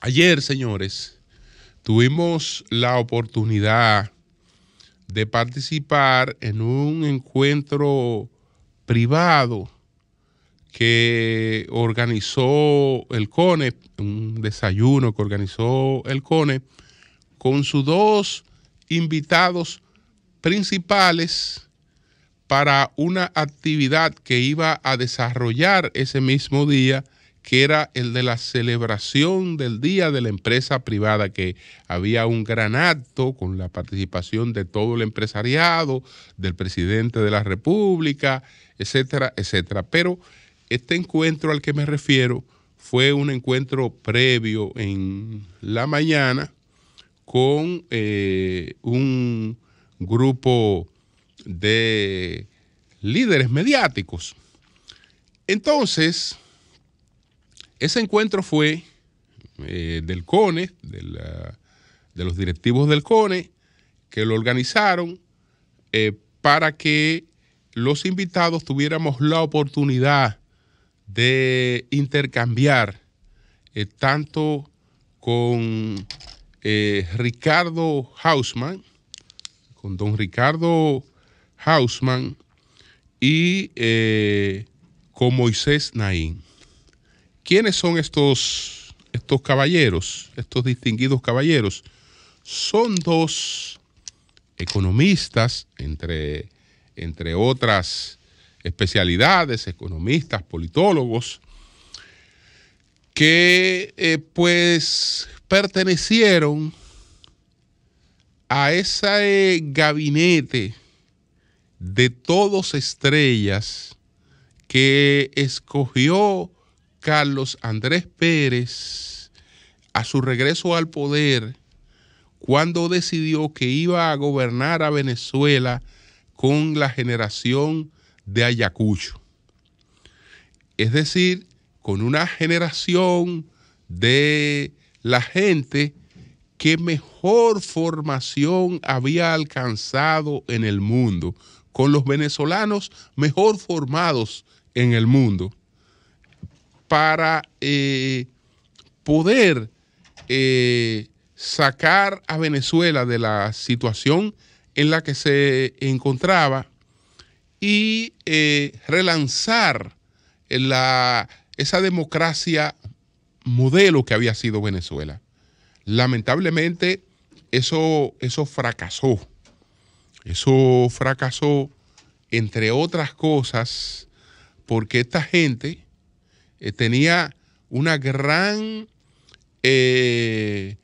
Ayer, señores, tuvimos la oportunidad de participar en un encuentro privado que organizó el CONE, un desayuno que organizó el CONE, con sus dos invitados principales para una actividad que iba a desarrollar ese mismo día, que era el de la celebración del Día de la Empresa Privada, que había un gran acto con la participación de todo el empresariado, del presidente de la República, etcétera, etcétera. Pero este encuentro al que me refiero fue un encuentro previo en la mañana con eh, un grupo de líderes mediáticos. Entonces, ese encuentro fue eh, del CONE, de, los directivos del CONE, que lo organizaron eh, para que los invitados tuviéramos la oportunidad de intercambiar eh, tanto con Ricardo Hausman, con don Ricardo Hausman y eh, con Moisés Naín. ¿Quiénes son estos, estos caballeros, estos distinguidos caballeros? Son dos economistas, entre, entre otras especialidades, economistas, politólogos, que eh, pues pertenecieron a ese gabinete de todos estrellas que escogió Carlos Andrés Pérez a su regreso al poder cuando decidió que iba a gobernar a Venezuela con la generación de Ayacucho. Es decir, con una generación de la gente que mejor formación había alcanzado en el mundo con los venezolanos mejor formados en el mundo para eh, poder eh, sacar a Venezuela de la situación en la que se encontraba y eh, relanzar esa democracia modelo que había sido Venezuela. Lamentablemente, eso, eso fracasó. Eso fracasó, entre otras cosas, porque esta gente eh, tenía una gran eh,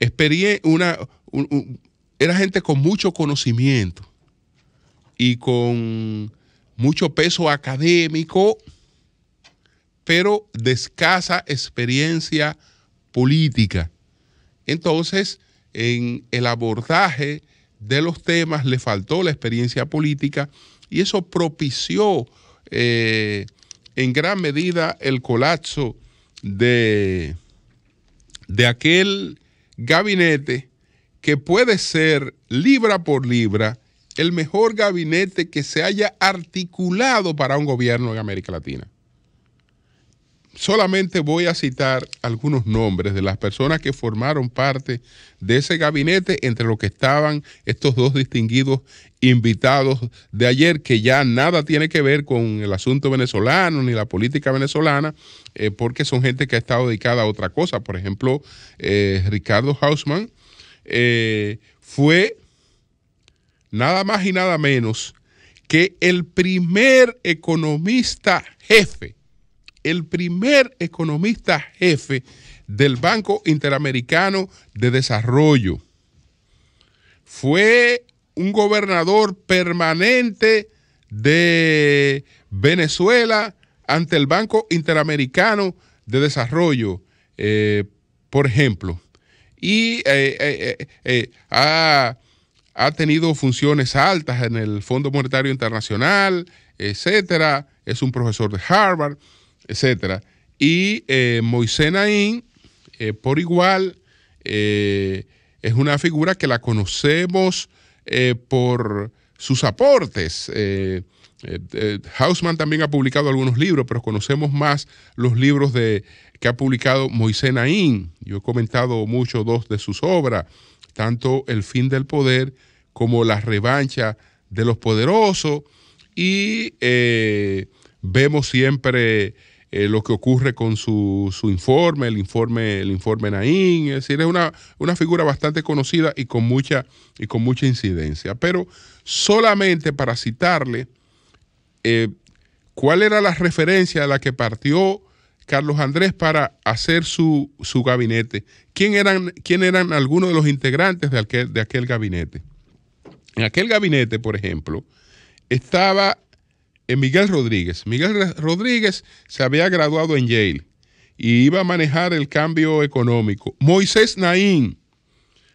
experiencia, una, era gente con mucho conocimiento y con mucho peso académico, pero de escasa experiencia política. Entonces, en el abordaje de los temas, le faltó la experiencia política y eso propició eh, en gran medida el colapso de, de aquel gabinete que puede ser libra por libra el mejor gabinete que se haya articulado para un gobierno en América Latina solamente voy a citar algunos nombres de las personas que formaron parte de ese gabinete, entre los que estaban estos dos distinguidos invitados de ayer, que ya nada tiene que ver con el asunto venezolano ni la política venezolana, eh, porque son gente que ha estado dedicada a otra cosa. Por ejemplo, eh, Ricardo Hausman eh, fue nada más y nada menos que el primer economista jefe el primer economista jefe del Banco Interamericano de Desarrollo. Fue un gobernador permanente de Venezuela ante el Banco Interamericano de Desarrollo, eh, por ejemplo. Y eh, eh, ha, tenido funciones altas en el Fondo Monetario Internacional, etcétera. Es un profesor de Harvard etcétera. Y eh, Moisés Naín, eh, por igual, eh, es una figura que la conocemos por sus aportes. Hausman también ha publicado algunos libros, pero conocemos más los libros de, que ha publicado Moisés Naín. Yo he comentado mucho dos de sus obras, tanto El fin del poder como La revancha de los poderosos. Y vemos siempre eh, lo que ocurre con su, informe, el informe, el informe Naín, es decir, es una, figura bastante conocida y con mucha, y con mucha incidencia. Pero solamente para citarle eh, cuál era la referencia a la que partió Carlos Andrés para hacer su, gabinete, ¿Quién eran, quién eran algunos de los integrantes de aquel, de aquel gabinete. En aquel gabinete, por ejemplo, estaba eh, Miguel Rodríguez. Miguel Rodríguez se había graduado en Yale y iba a manejar el cambio económico. Moisés Naín,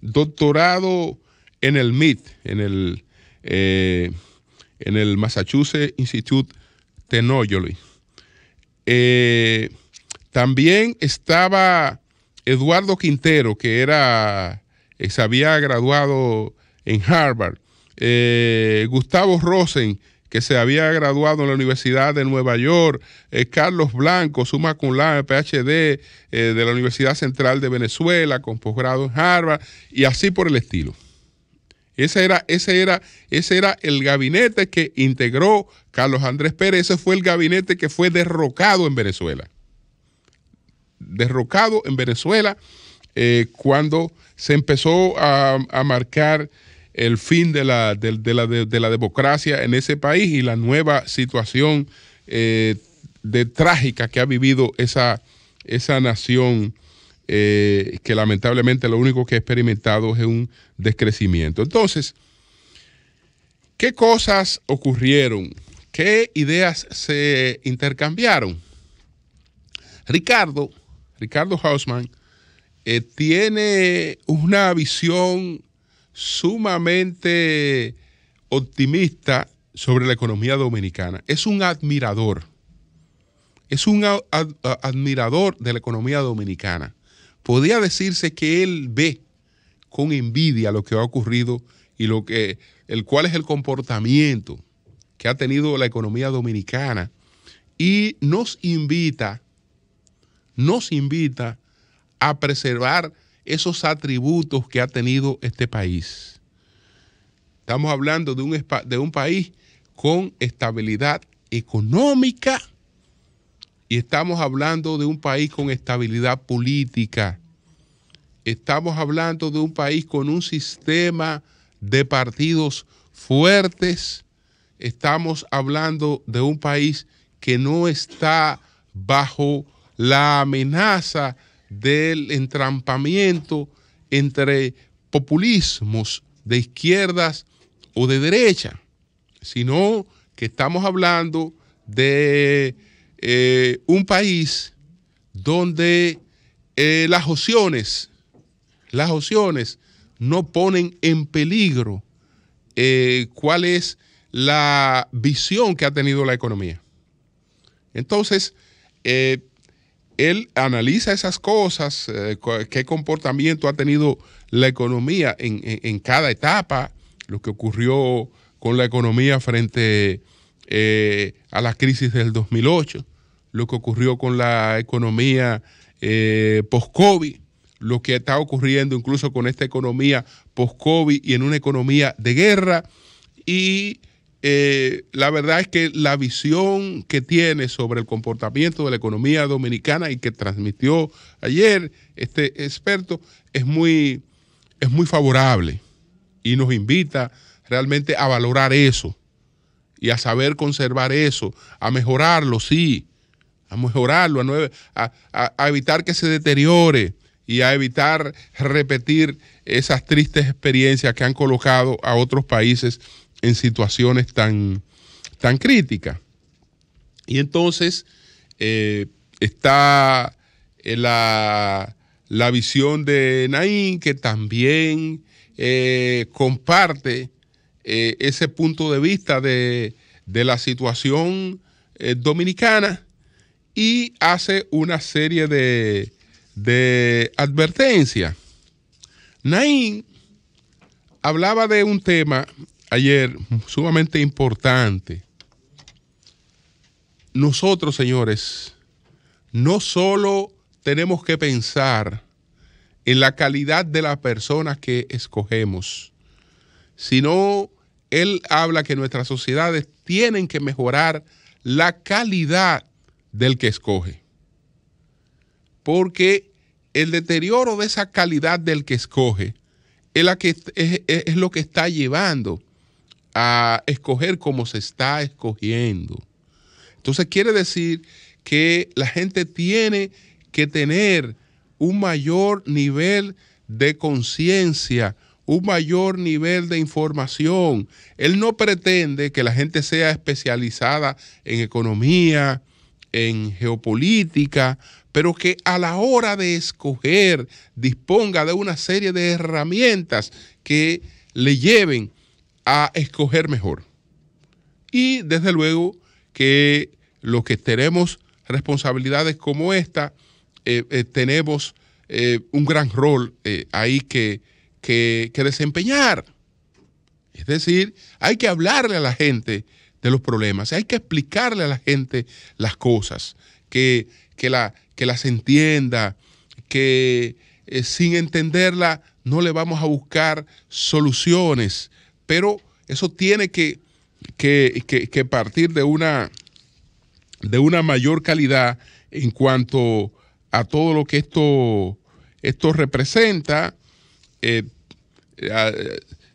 doctorado en el MIT, en el, eh, en el Massachusetts Institute Technology. Eh, también estaba Eduardo Quintero, que era, se había graduado en Harvard. Gustavo Rosen, que se había graduado en la Universidad de Nueva York, eh, Carlos Blanco, suma cum laude, PhD eh, de la Universidad Central de Venezuela, con posgrado en Harvard, y así por el estilo. Ese era, era, era el gabinete que integró Carlos Andrés Pérez, ese fue el gabinete que fue derrocado en Venezuela. Derrocado en Venezuela eh, cuando se empezó a, a marcar el fin de la, democracia en ese país y la nueva situación eh, de trágica que ha vivido esa, esa nación. Eh, que lamentablemente lo único que ha experimentado es un descrecimiento. Entonces, ¿qué cosas ocurrieron? ¿Qué ideas se intercambiaron? Ricardo, Ricardo Hausmann, eh, tiene una visión sumamente optimista sobre la economía dominicana. Es un admirador. Es un admirador de la economía dominicana. Podría decirse que él ve con envidia lo que ha ocurrido y lo que el cual es el comportamiento que ha tenido la economía dominicana y nos invita nos invita a preservar esos atributos que ha tenido este país. Estamos hablando de un, de un país con estabilidad económica y estamos hablando de un país con estabilidad política. Estamos hablando de un país con un sistema de partidos fuertes. Estamos hablando de un país que no está bajo la amenaza del entrampamiento entre populismos de izquierdas o de derecha, sino que estamos hablando de eh, un país donde eh, las opciones, las opciones no ponen en peligro eh, cuál es la visión que ha tenido la economía. Entonces, él analiza esas cosas, eh, qué comportamiento ha tenido la economía en, cada etapa, lo que ocurrió con la economía frente eh, a la crisis del 2008, lo que ocurrió con la economía eh, post-COVID, lo que está ocurriendo incluso con esta economía post-COVID y en una economía de guerra y eh, la verdad es que la visión que tiene sobre el comportamiento de la economía dominicana y que transmitió ayer este experto es muy, es muy favorable y nos invita realmente a valorar eso y a saber conservar eso, a mejorarlo, sí, a mejorarlo, a, a evitar que se deteriore y a evitar repetir esas tristes experiencias que han colocado a otros países en situaciones tan, tan críticas. Y entonces eh, está eh, la, visión de Naín, que también eh, comparte ese punto de vista de, la situación dominicana y hace una serie de, de advertencias. Naín hablaba de un tema ayer sumamente importante. Nosotros, señores, no solo tenemos que pensar en la calidad de las personas que escogemos, sino él habla que nuestras sociedades tienen que mejorar la calidad del que escoge. Porque el deterioro de esa calidad del que escoge que, es lo que está llevando a escoger como se está escogiendo. Entonces quiere decir que la gente tiene que tener un mayor nivel de conciencia, un mayor nivel de información. Él no pretende que la gente sea especializada en economía, en geopolítica, pero que a la hora de escoger disponga de una serie de herramientas que le lleven a escoger mejor. Y desde luego que los que tenemos responsabilidades como esta, eh, eh, tenemos eh, un gran rol ahí que, que, desempeñar. Es decir, hay que hablarle a la gente de los problemas, hay que explicarle a la gente las cosas, que, la, que las entienda, que sin entenderla no le vamos a buscar soluciones, pero eso tiene que, partir de una, de una mayor calidad en cuanto a todo lo que esto, esto representa. Eh,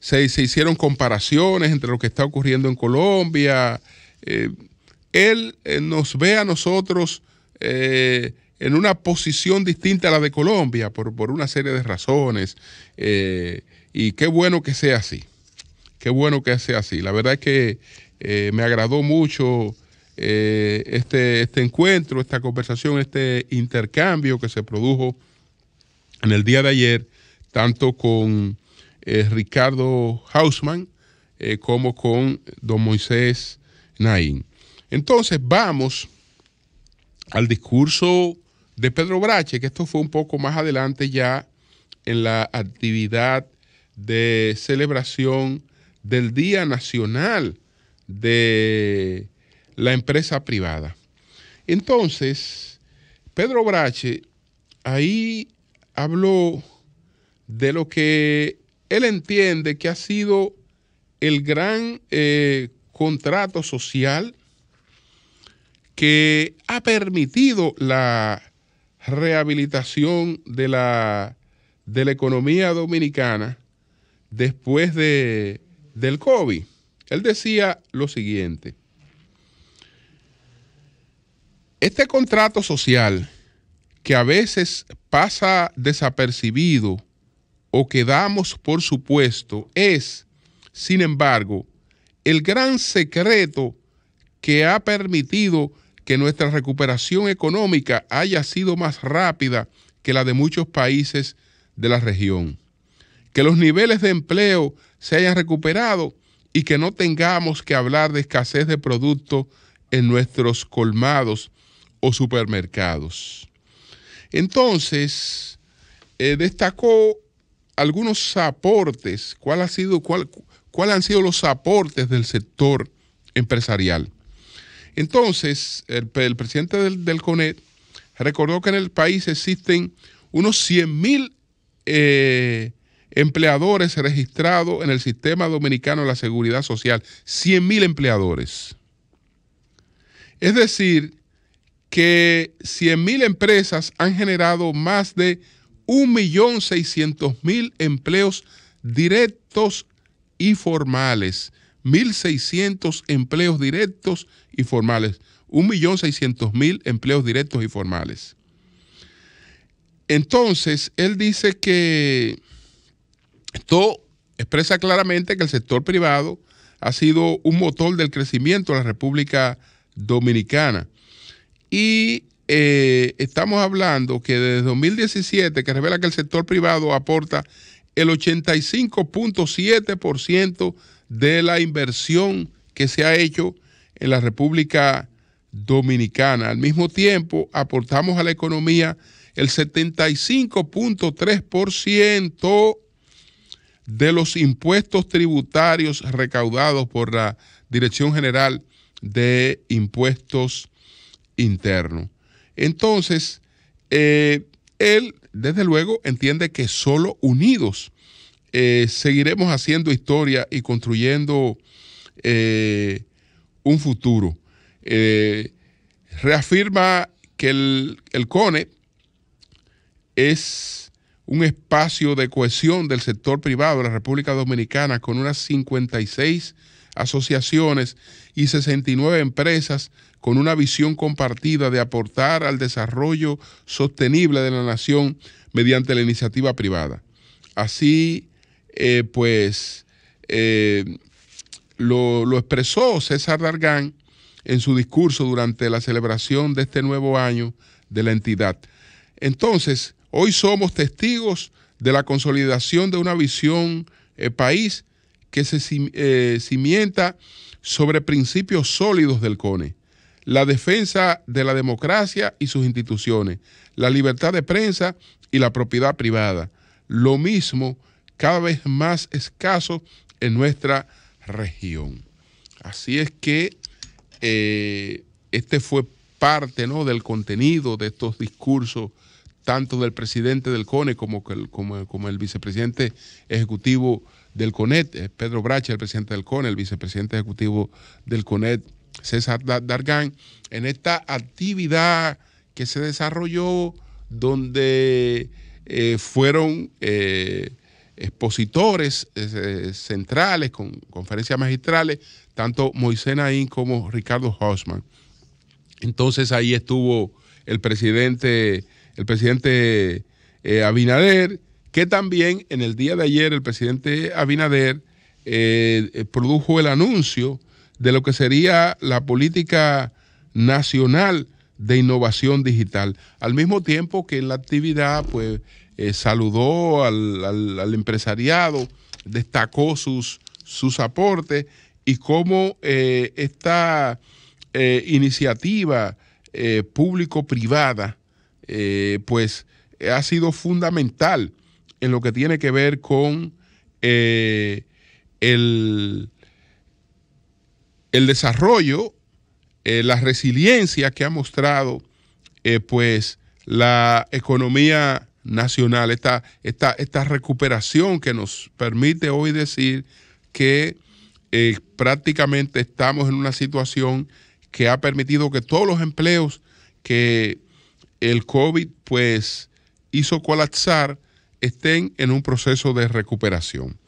se, hicieron comparaciones entre lo que está ocurriendo en Colombia. Eh, él eh, nos ve a nosotros en una posición distinta a la de Colombia por una serie de razones. y qué bueno que sea así qué bueno que sea así. La verdad es que eh, me agradó mucho eh, este, este, encuentro, esta conversación, este intercambio que se produjo en el día de ayer, tanto con eh, Ricardo Hausman como con don Moisés Naín. Entonces vamos al discurso de Pedro Brache, que esto fue un poco más adelante ya en la actividad de celebración del Día Nacional de la Empresa Privada. Entonces, Pedro Brache ahí habló de lo que él entiende que ha sido el gran eh, contrato social que ha permitido la rehabilitación de la, de la economía dominicana después de del COVID. Él decía lo siguiente, este contrato social que a veces pasa desapercibido o que damos por supuesto es, sin embargo, el gran secreto que ha permitido que nuestra recuperación económica haya sido más rápida que la de muchos países de la región, que los niveles de empleo se hayan recuperado y que no tengamos que hablar de escasez de productos en nuestros colmados o supermercados. Entonces, eh, destacó algunos aportes, ¿cuál ha sido, cuál, han sido los aportes del sector empresarial? Entonces, el, presidente del, CONED CONET recordó que en el país existen unos 100 mil eh, empleadores registrados en el Sistema Dominicano de la Seguridad Social, mil empleadores. Es decir, que 100.000 empresas han generado más de 1.600.000 empleos directos y formales. 1.600 empleos directos y formales. 1.600.000 empleos directos y formales. Entonces, él dice que esto expresa claramente que el sector privado ha sido un motor del crecimiento de la República Dominicana. Y eh, estamos hablando que desde 2017, que revela que el sector privado aporta el 85.7% de la inversión que se ha hecho en la República Dominicana. Al mismo tiempo, aportamos a la economía el 75.3% de los impuestos tributarios recaudados por la Dirección General de Impuestos Internos. Entonces, eh, él, desde luego, entiende que solo unidos eh, seguiremos haciendo historia y construyendo eh, un futuro. reafirma que el, el CONE es un espacio de cohesión del sector privado de la República Dominicana con unas 56 asociaciones y 69 empresas con una visión compartida de aportar al desarrollo sostenible de la nación mediante la iniciativa privada. Así, eh, pues, eh, lo, expresó César Dargán en su discurso durante la celebración de este nuevo año de la entidad. Entonces, Hoy somos testigos de la consolidación de una visión eh, país que se eh, cimienta sobre principios sólidos del CONE, la defensa de la democracia y sus instituciones, la libertad de prensa y la propiedad privada, lo mismo cada vez más escaso en nuestra región. Así es que eh, este fue parte ¿no? del contenido de estos discursos tanto del presidente del CONE como el, como, el vicepresidente ejecutivo del CONET, eh, Pedro Bracha, el presidente del CONE, el vicepresidente ejecutivo del CONET, César Dargan, en esta actividad que se desarrolló donde eh, fueron eh, expositores centrales con conferencias magistrales, tanto Moisés Naín como Ricardo Hausman. Entonces ahí estuvo el presidente el presidente eh, Abinader, que también en el día de ayer el presidente Abinader eh, eh, produjo el anuncio de lo que sería la política nacional de innovación digital. Al mismo tiempo que en la actividad, pues, saludó al, empresariado, destacó sus, sus aportes y cómo esta iniciativa público-privada eh, pues ha sido fundamental en lo que tiene que ver con eh, el, desarrollo, eh, la resiliencia que ha mostrado pues la economía nacional, esta, esta recuperación que nos permite hoy decir que prácticamente estamos en una situación que ha permitido que todos los empleos que el COVID pues hizo colapsar, estén en un proceso de recuperación.